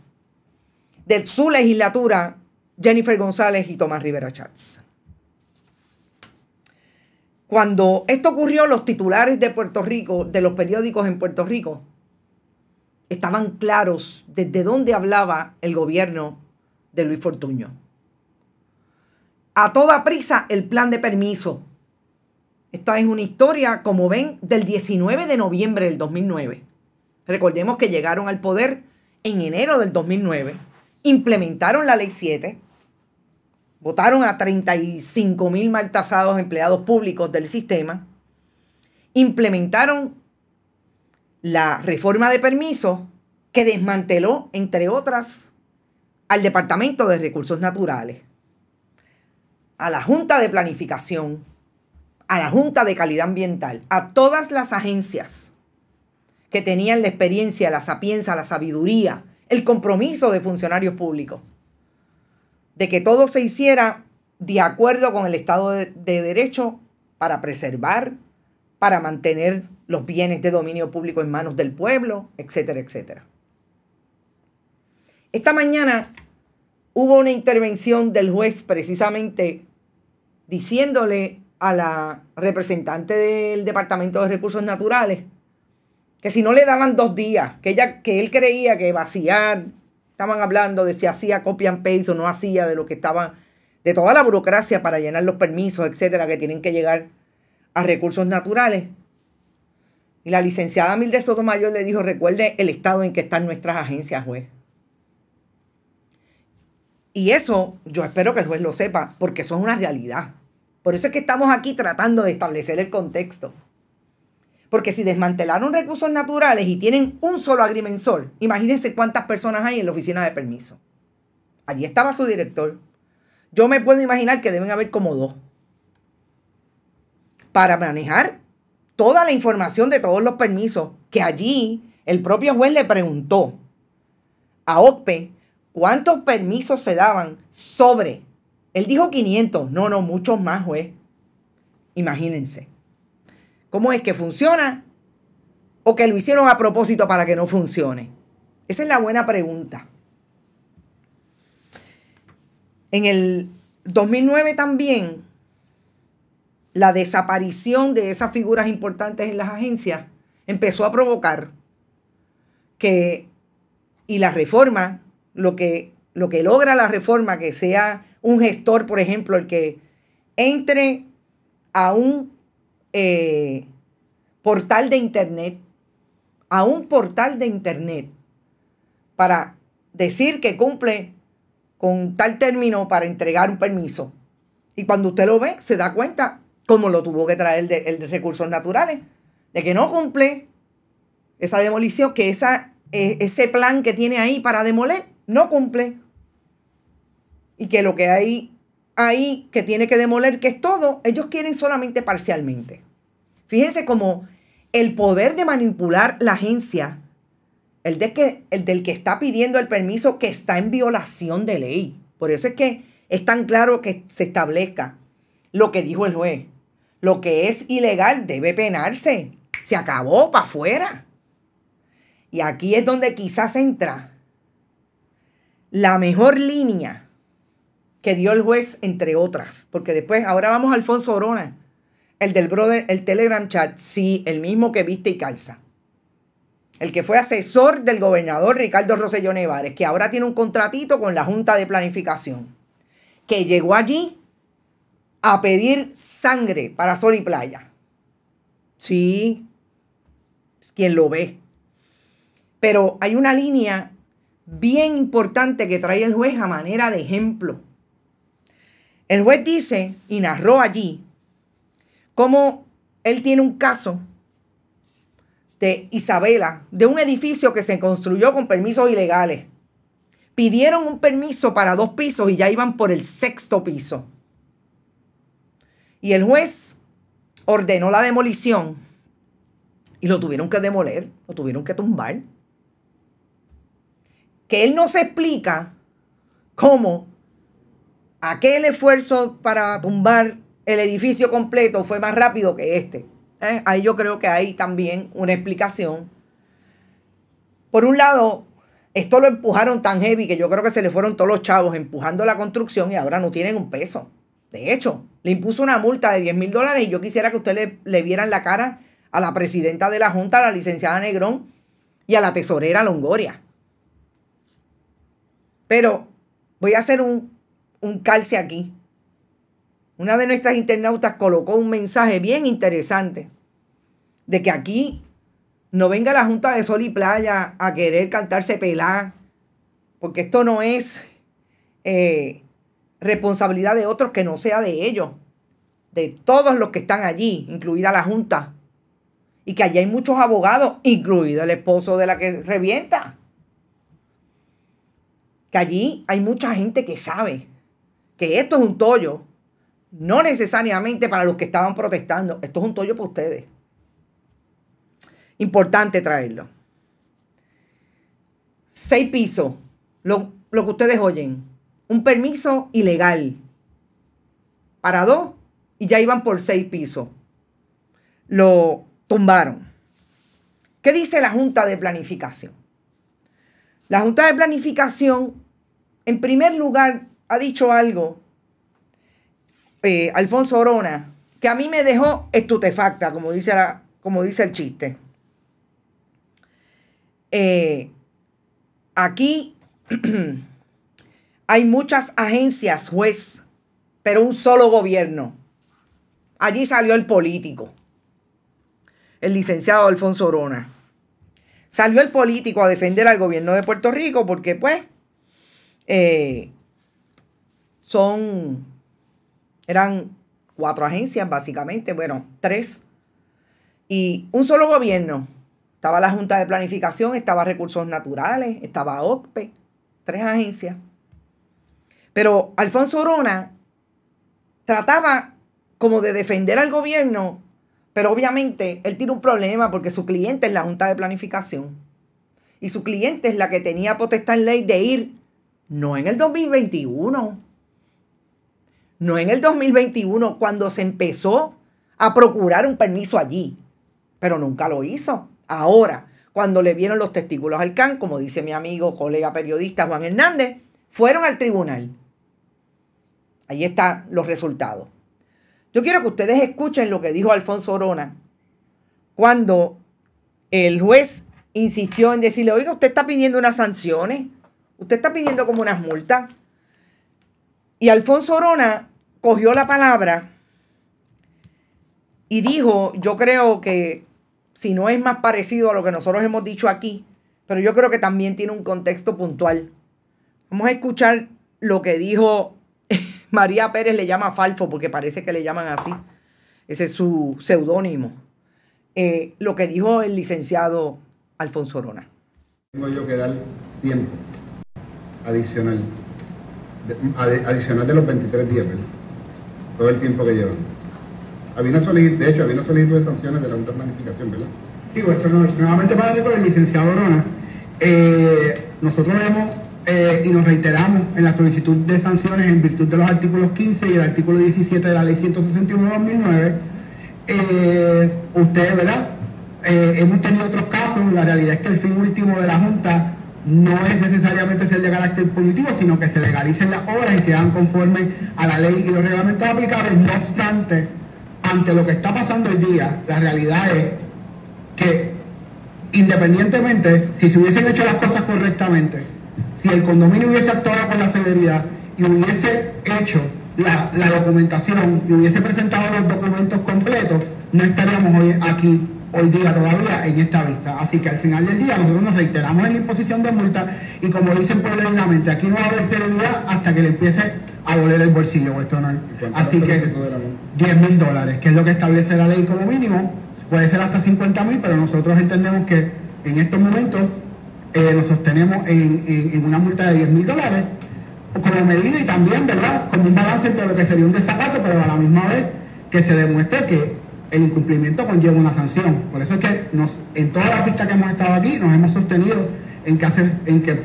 de su legislatura Jennifer González y Tomás Rivera Chats. Cuando esto ocurrió, los titulares de Puerto Rico, de los periódicos en Puerto Rico, estaban claros desde dónde hablaba el gobierno de Luis Fortuño. A toda prisa el plan de permiso. Esta es una historia, como ven, del 19 de noviembre del 2009. Recordemos que llegaron al poder en enero del 2009, implementaron la ley 7, votaron a 35 mil maltasados empleados públicos del sistema, implementaron la reforma de permisos que desmanteló, entre otras, al Departamento de Recursos Naturales, a la Junta de Planificación, a la Junta de Calidad Ambiental, a todas las agencias que tenían la experiencia, la sapienza, la sabiduría, el compromiso de funcionarios públicos de que todo se hiciera de acuerdo con el Estado de, Derecho para preservar, para mantener los bienes de dominio público en manos del pueblo, etcétera, etcétera. Esta mañana hubo una intervención del juez precisamente diciéndole a la representante del Departamento de Recursos Naturales que si no le daban dos días, que, ella, que él creía que vaciar Estaban hablando de si hacía copy and paste o no hacía, de lo que estaban, de toda la burocracia para llenar los permisos, etcétera, que tienen que llegar a recursos naturales. Y la licenciada Mildred Sotomayor le dijo, recuerde el estado en que están nuestras agencias, juez. Y eso yo espero que el juez lo sepa, porque eso es una realidad. Por eso es que estamos aquí tratando de establecer el contexto. Porque si desmantelaron recursos naturales y tienen un solo agrimensor, imagínense cuántas personas hay en la oficina de permiso. Allí estaba su director. Yo me puedo imaginar que deben haber como dos. Para manejar toda la información de todos los permisos, que allí el propio juez le preguntó a OPE cuántos permisos se daban sobre. Él dijo 500, no, no, muchos más, juez. Imagínense. ¿Cómo es que funciona? ¿O que lo hicieron a propósito para que no funcione? Esa es la buena pregunta. En el 2009 también, la desaparición de esas figuras importantes en las agencias empezó a provocar que, y la reforma, lo que, lo que logra la reforma, que sea un gestor, por ejemplo, el que entre a un eh, portal de Internet, a un portal de Internet, para decir que cumple con tal término para entregar un permiso. Y cuando usted lo ve, se da cuenta, como lo tuvo que traer el de, el de recursos naturales, de que no cumple esa demolición, que esa, e, ese plan que tiene ahí para demoler no cumple. Y que lo que hay ahí que tiene que demoler, que es todo, ellos quieren solamente parcialmente. Fíjense como el poder de manipular la agencia, el, de que, el del que está pidiendo el permiso, que está en violación de ley. Por eso es que es tan claro que se establezca lo que dijo el juez. Lo que es ilegal debe penarse. Se acabó para afuera. Y aquí es donde quizás entra la mejor línea que dio el juez, entre otras. Porque después, ahora vamos a Alfonso Orona, el del brother, el Telegram chat, sí, el mismo que viste y calza. El que fue asesor del gobernador Ricardo Rosselló Nevares, que ahora tiene un contratito con la Junta de Planificación, que llegó allí a pedir sangre para sol y playa. Sí, quien lo ve. Pero hay una línea bien importante que trae el juez a manera de ejemplo. El juez dice y narró allí cómo él tiene un caso de Isabela, de un edificio que se construyó con permisos ilegales. Pidieron un permiso para dos pisos y ya iban por el sexto piso. Y el juez ordenó la demolición y lo tuvieron que demoler, lo tuvieron que tumbar. Que él no se explica cómo aquel esfuerzo para tumbar el edificio completo fue más rápido que este. Eh, ahí yo creo que hay también una explicación. Por un lado, esto lo empujaron tan heavy que yo creo que se le fueron todos los chavos empujando la construcción y ahora no tienen un peso. De hecho, le impuso una multa de 10 mil dólares y yo quisiera que ustedes le, le, vieran la cara a la presidenta de la Junta, a la licenciada Negrón y a la tesorera Longoria. Pero voy a hacer un un calce aquí. Una de nuestras internautas colocó un mensaje bien interesante de que aquí no venga la Junta de Sol y Playa a querer cantarse pelá, porque esto no es eh, responsabilidad de otros que no sea de ellos, de todos los que están allí, incluida la Junta. Y que allí hay muchos abogados, incluido el esposo de la que revienta. Que allí hay mucha gente que sabe que esto es un tollo, no necesariamente para los que estaban protestando, esto es un tollo para ustedes. Importante traerlo. Seis pisos, lo, lo que ustedes oyen, un permiso ilegal para dos y ya iban por seis pisos. Lo tumbaron. ¿Qué dice la Junta de Planificación? La Junta de Planificación, en primer lugar, ha dicho algo, eh, Alfonso Orona, que a mí me dejó estutefacta, como dice, como dice el chiste. Eh, aquí hay muchas agencias, juez, pero un solo gobierno. Allí salió el político, el licenciado Alfonso Orona. Salió el político a defender al gobierno de Puerto Rico porque pues eh, son, eran cuatro agencias básicamente, bueno, tres. Y un solo gobierno. Estaba la Junta de Planificación, estaba Recursos Naturales, estaba OCPE, tres agencias. Pero Alfonso Orona trataba como de defender al gobierno, pero obviamente él tiene un problema porque su cliente es la Junta de Planificación. Y su cliente es la que tenía potestad en ley de ir, no en el 2021, no en el 2021 cuando se empezó a procurar un permiso allí, pero nunca lo hizo. Ahora, cuando le vieron los testículos al can, como dice mi amigo, colega periodista Juan Hernández, fueron al tribunal. Ahí están los resultados. Yo quiero que ustedes escuchen lo que dijo Alfonso Orona cuando el juez insistió en decirle, oiga, usted está pidiendo unas sanciones, usted está pidiendo como unas multas. Y Alfonso Orona cogió la palabra y dijo, yo creo que si no es más parecido a lo que nosotros hemos dicho aquí, pero yo creo que también tiene un contexto puntual. Vamos a escuchar lo que dijo María Pérez, le llama Falfo porque parece que le llaman así. Ese es su seudónimo. Eh, lo que dijo el licenciado Alfonso Rona Tengo yo que dar tiempo adicional, adicional de los 23 días, todo el tiempo que llevan. de hecho, había una solicitud de sanciones de la Junta de Planificación, ¿verdad? Sí, bueno, pues, nuevamente para el licenciado Rona, eh, nosotros hemos eh, y nos reiteramos en la solicitud de sanciones en virtud de los artículos 15 y el artículo 17 de la ley 161-2009. Eh, ustedes, ¿verdad? hemos tenido otros casos, la realidad es que el fin último de la Junta no es necesariamente ser de carácter punitivo, sino que se legalicen las obras y se dan conforme a la ley y los reglamentos aplicables. No obstante, ante lo que está pasando el día, la realidad es que independientemente, si se hubiesen hecho las cosas correctamente, si el condominio hubiese actuado con la celeridad y hubiese hecho la, la documentación y hubiese presentado los documentos completos, no estaríamos hoy aquí hoy día todavía en esta vista. Así que al final del día nosotros nos reiteramos en la imposición de multa y como dicen polémicamente, aquí no va a haber celeridad hasta que le empiece a doler el bolsillo vuestro honor. Así que 10 mil dólares, que es lo que establece la ley como mínimo, puede ser hasta 50 mil, pero nosotros entendemos que en estos momentos eh, nos sostenemos en, una multa de 10 mil dólares como medida y también, ¿verdad?, como un balance entre lo que sería un desacato, pero a la misma vez que se demuestre que el incumplimiento conlleva una sanción. Por eso es que en todas las pistas que hemos estado aquí nos hemos sostenido en que, hacer, en que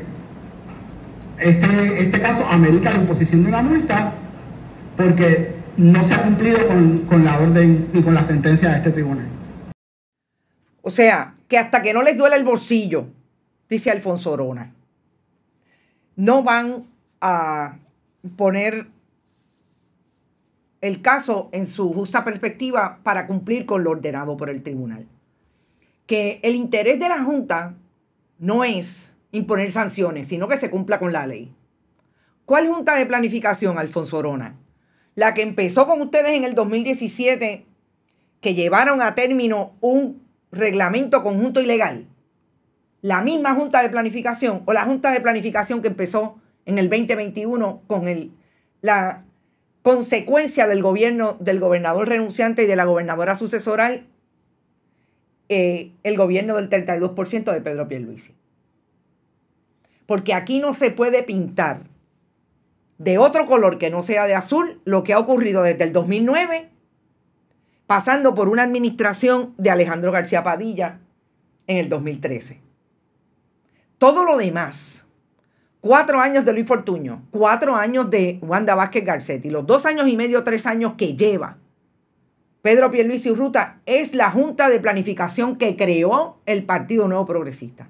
este, este caso amerita la imposición de una multa porque no se ha cumplido con, la orden y con la sentencia de este tribunal. O sea, que hasta que no les duele el bolsillo, dice Alfonso Orona, no van a poner el caso en su justa perspectiva para cumplir con lo ordenado por el tribunal. Que el interés de la Junta no es imponer sanciones, sino que se cumpla con la ley. ¿Cuál Junta de Planificación, Alfonso Orona? La que empezó con ustedes en el 2017, que llevaron a término un reglamento conjunto ilegal. La misma Junta de Planificación o la Junta de Planificación que empezó en el 2021 con el, la consecuencia del gobierno del gobernador renunciante y de la gobernadora sucesoral, eh, el gobierno del 32% de Pedro Pierluisi. Porque aquí no se puede pintar de otro color que no sea de azul lo que ha ocurrido desde el 2009, pasando por una administración de Alejandro García Padilla en el 2013. Todo lo demás Cuatro años de Luis Fortuño, cuatro años de Wanda Vázquez Garcetti, los dos años y medio, tres años que lleva Pedro Pierluisi Urruta es la junta de planificación que creó el Partido Nuevo Progresista.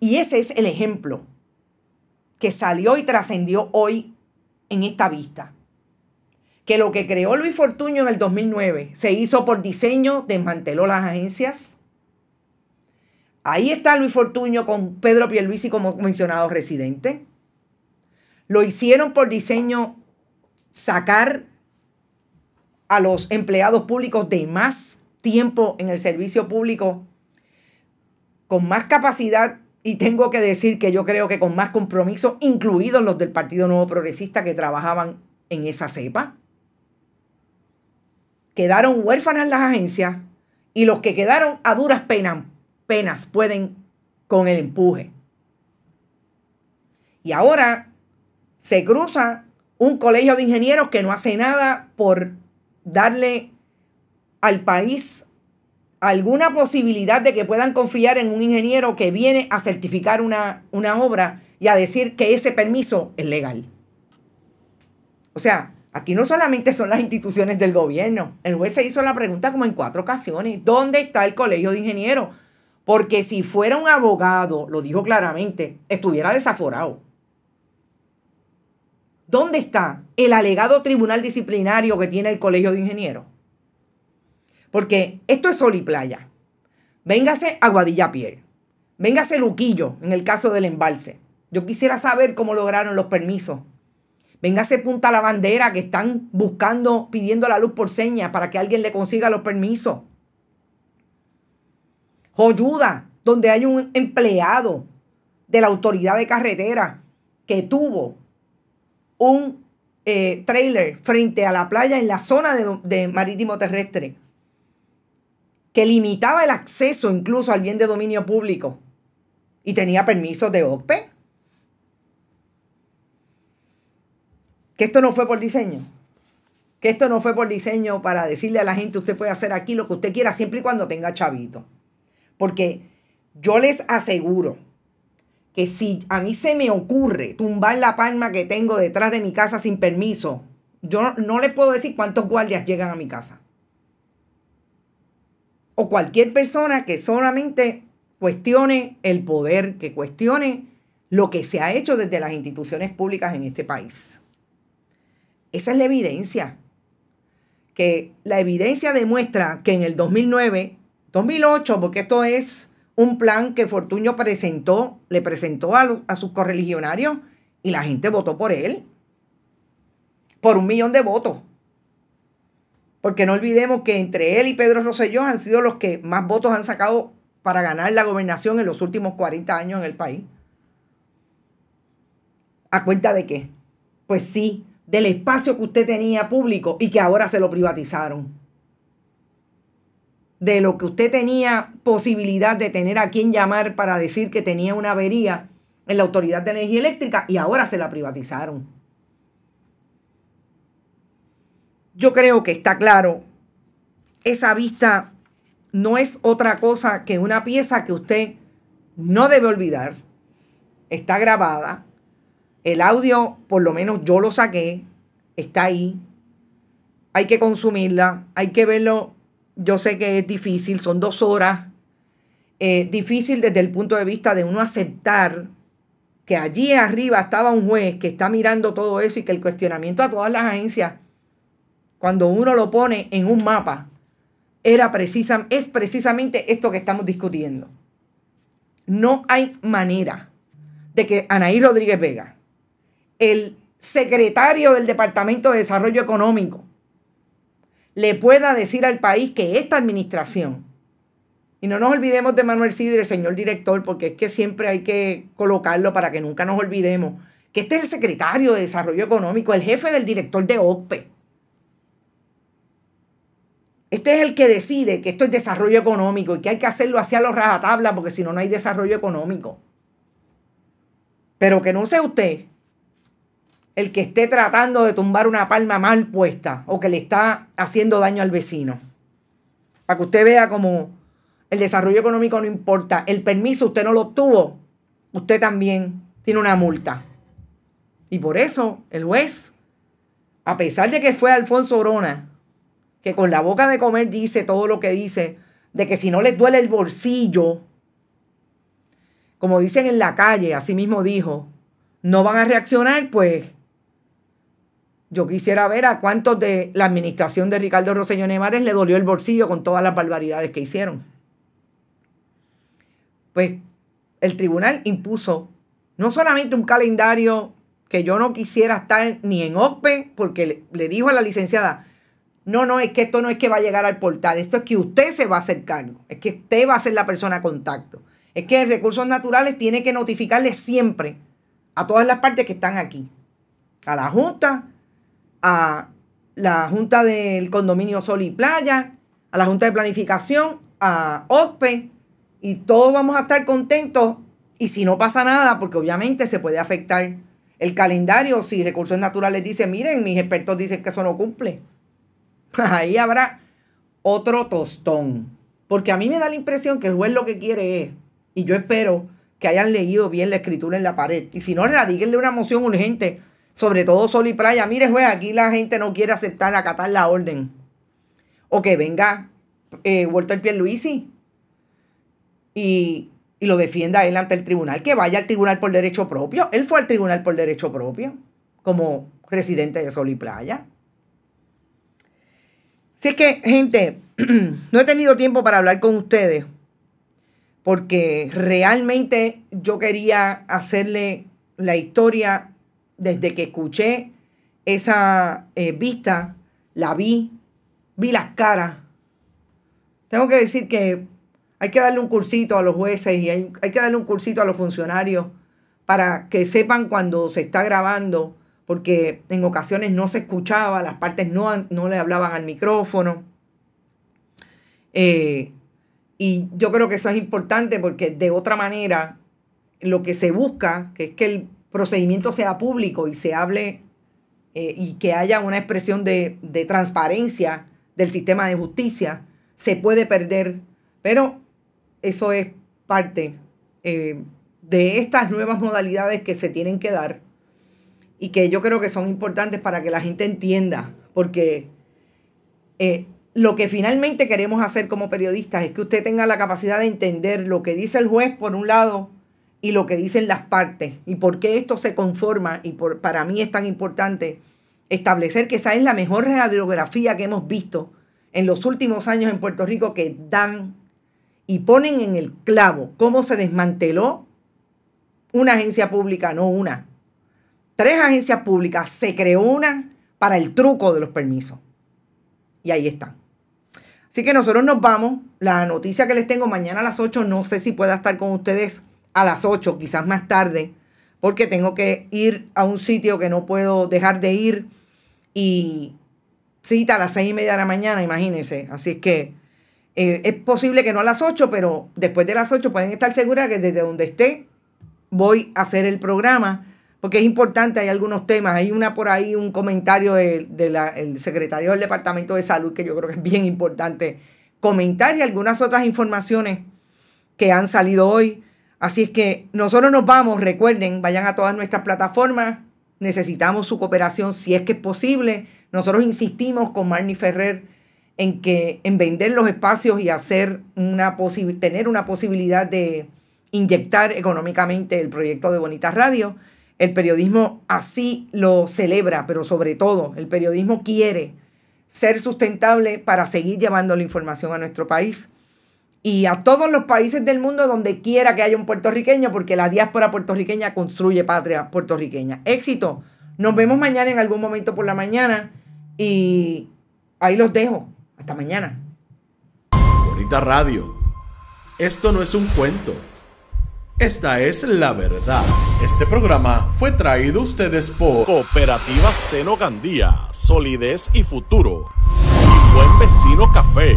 Y ese es el ejemplo que salió y trascendió hoy en esta vista. Que lo que creó Luis Fortuño en el 2009 se hizo por diseño, desmanteló las agencias, Ahí está Luis Fortuño con Pedro Pierluisi como mencionado residente. Lo hicieron por diseño sacar a los empleados públicos de más tiempo en el servicio público con más capacidad y tengo que decir que yo creo que con más compromiso, incluidos los del Partido Nuevo Progresista que trabajaban en esa cepa. Quedaron huérfanas las agencias y los que quedaron a duras penas Penas pueden con el empuje. Y ahora se cruza un colegio de ingenieros que no hace nada por darle al país alguna posibilidad de que puedan confiar en un ingeniero que viene a certificar una, una obra y a decir que ese permiso es legal. O sea, aquí no solamente son las instituciones del gobierno. El juez se hizo la pregunta como en cuatro ocasiones. ¿Dónde está el colegio de ingenieros? Porque si fuera un abogado, lo dijo claramente, estuviera desaforado. ¿Dónde está el alegado tribunal disciplinario que tiene el Colegio de Ingenieros? Porque esto es sol y playa. Véngase a Piel. Véngase Luquillo en el caso del embalse. Yo quisiera saber cómo lograron los permisos. Véngase Punta la Bandera que están buscando, pidiendo la luz por señas para que alguien le consiga los permisos. Joyuda, donde hay un empleado de la autoridad de carretera que tuvo un eh, trailer frente a la playa en la zona de, de marítimo terrestre que limitaba el acceso incluso al bien de dominio público y tenía permisos de OPE. Que esto no fue por diseño. Que esto no fue por diseño para decirle a la gente usted puede hacer aquí lo que usted quiera siempre y cuando tenga chavito. Porque yo les aseguro que si a mí se me ocurre tumbar la palma que tengo detrás de mi casa sin permiso, yo no, les puedo decir cuántos guardias llegan a mi casa. O cualquier persona que solamente cuestione el poder, que cuestione lo que se ha hecho desde las instituciones públicas en este país. Esa es la evidencia. Que la evidencia demuestra que en el 2009 2008, porque esto es un plan que Fortuño presentó, le presentó a, a sus correligionarios y la gente votó por él. Por un millón de votos. Porque no olvidemos que entre él y Pedro Rosselló han sido los que más votos han sacado para ganar la gobernación en los últimos 40 años en el país. ¿A cuenta de qué? Pues sí, del espacio que usted tenía público y que ahora se lo privatizaron de lo que usted tenía posibilidad de tener a quien llamar para decir que tenía una avería en la Autoridad de Energía Eléctrica y ahora se la privatizaron. Yo creo que está claro, esa vista no es otra cosa que una pieza que usted no debe olvidar. Está grabada. El audio, por lo menos yo lo saqué, está ahí. Hay que consumirla, hay que verlo yo sé que es difícil, son dos horas. Eh, difícil desde el punto de vista de uno aceptar que allí arriba estaba un juez que está mirando todo eso y que el cuestionamiento a todas las agencias, cuando uno lo pone en un mapa, era es precisamente esto que estamos discutiendo. No hay manera de que Anaí Rodríguez Vega, el secretario del Departamento de Desarrollo Económico, le pueda decir al país que esta administración, y no nos olvidemos de Manuel Sidre, señor director, porque es que siempre hay que colocarlo para que nunca nos olvidemos, que este es el secretario de Desarrollo Económico, el jefe del director de OPE. Este es el que decide que esto es desarrollo económico y que hay que hacerlo hacia los rajatabla porque si no, no hay desarrollo económico. Pero que no sea usted el que esté tratando de tumbar una palma mal puesta o que le está haciendo daño al vecino. Para que usted vea como el desarrollo económico no importa. El permiso usted no lo obtuvo. Usted también tiene una multa. Y por eso el juez, a pesar de que fue Alfonso Orona, que con la boca de comer dice todo lo que dice, de que si no les duele el bolsillo, como dicen en la calle, así mismo dijo, no van a reaccionar, pues yo quisiera ver a cuántos de la administración de Ricardo Rosselló Nevares le dolió el bolsillo con todas las barbaridades que hicieron. Pues el tribunal impuso no solamente un calendario que yo no quisiera estar ni en OPE, porque le, le dijo a la licenciada, no, no, es que esto no es que va a llegar al portal, esto es que usted se va a hacer cargo, es que usted va a ser la persona a contacto. Es que recursos naturales tiene que notificarle siempre a todas las partes que están aquí, a la Junta, a la Junta del Condominio Sol y Playa, a la Junta de Planificación, a OSPE, y todos vamos a estar contentos. Y si no pasa nada, porque obviamente se puede afectar el calendario, si Recursos Naturales dice, miren, mis expertos dicen que eso no cumple, ahí habrá otro tostón. Porque a mí me da la impresión que el juez lo que quiere es, y yo espero que hayan leído bien la escritura en la pared, y si no, radíquenle una moción urgente sobre todo Sol y Playa, mire juez, aquí la gente no quiere aceptar, acatar la orden. O que venga eh, Walter Pierluisi y, y lo defienda él ante el tribunal, que vaya al tribunal por derecho propio. Él fue al tribunal por derecho propio, como residente de Sol y Playa. Así es que, gente, no he tenido tiempo para hablar con ustedes, porque realmente yo quería hacerle la historia desde que escuché esa eh, vista, la vi, vi las caras. Tengo que decir que hay que darle un cursito a los jueces y hay, que darle un cursito a los funcionarios para que sepan cuando se está grabando, porque en ocasiones no se escuchaba, las partes no, no le hablaban al micrófono. Eh, y yo creo que eso es importante porque de otra manera lo que se busca, que es que el procedimiento sea público y se hable eh, y que haya una expresión de, transparencia del sistema de justicia, se puede perder. Pero eso es parte eh, de estas nuevas modalidades que se tienen que dar y que yo creo que son importantes para que la gente entienda, porque eh, lo que finalmente queremos hacer como periodistas es que usted tenga la capacidad de entender lo que dice el juez por un lado y lo que dicen las partes y por qué esto se conforma y por, para mí es tan importante establecer que esa es la mejor radiografía que hemos visto en los últimos años en Puerto Rico que dan y ponen en el clavo cómo se desmanteló una agencia pública, no una. Tres agencias públicas, se creó una para el truco de los permisos. Y ahí están. Así que nosotros nos vamos. La noticia que les tengo mañana a las 8, no sé si pueda estar con ustedes a las 8, quizás más tarde, porque tengo que ir a un sitio que no puedo dejar de ir y cita a las 6 y media de la mañana, imagínense. Así es que eh, es posible que no a las 8, pero después de las 8 pueden estar seguras que desde donde esté voy a hacer el programa, porque es importante, hay algunos temas, hay una por ahí, un comentario del secretario del Departamento de Salud que yo creo que es bien importante comentar y algunas otras informaciones que han salido hoy. Así es que nosotros nos vamos, recuerden, vayan a todas nuestras plataformas, necesitamos su cooperación si es que es posible. Nosotros insistimos con Marnie Ferrer en que en vender los espacios y hacer una tener una posibilidad de inyectar económicamente el proyecto de Bonita Radio. El periodismo así lo celebra, pero sobre todo el periodismo quiere ser sustentable para seguir llevando la información a nuestro país y a todos los países del mundo donde quiera que haya un puertorriqueño, porque la diáspora puertorriqueña construye patria puertorriqueña. Éxito. Nos vemos mañana en algún momento por la mañana y ahí los dejo. Hasta mañana. Bonita radio. Esto no es un cuento. Esta es la verdad. Este programa fue traído a ustedes por Cooperativa Seno Gandía, Solidez y Futuro. Y Buen Vecino Café.